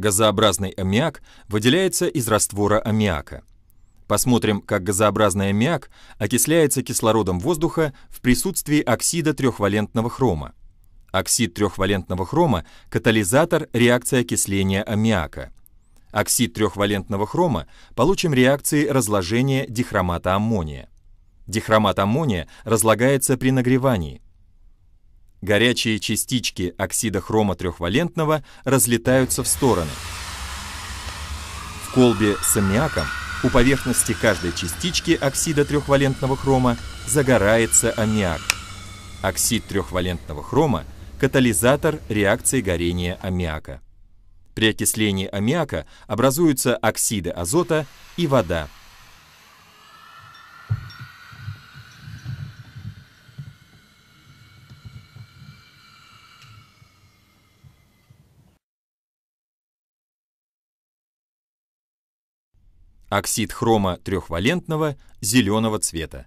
газообразный аммиак выделяется из раствора аммиака. Посмотрим, как газообразный аммиак окисляется кислородом воздуха в присутствии оксида трехвалентного хрома. Оксид трехвалентного хрома – катализатор реакции окисления аммиака. Оксид трехвалентного хрома получим реакции разложения дихромата аммония. Дихромат аммония разлагается при нагревании – Горячие частички оксида хрома трехвалентного разлетаются в стороны. В колбе с аммиаком у поверхности каждой частички оксида трехвалентного хрома загорается аммиак. Оксид трехвалентного хрома – катализатор реакции горения аммиака. При окислении аммиака образуются оксиды азота и вода – оксид хрома трехвалентного зеленого цвета.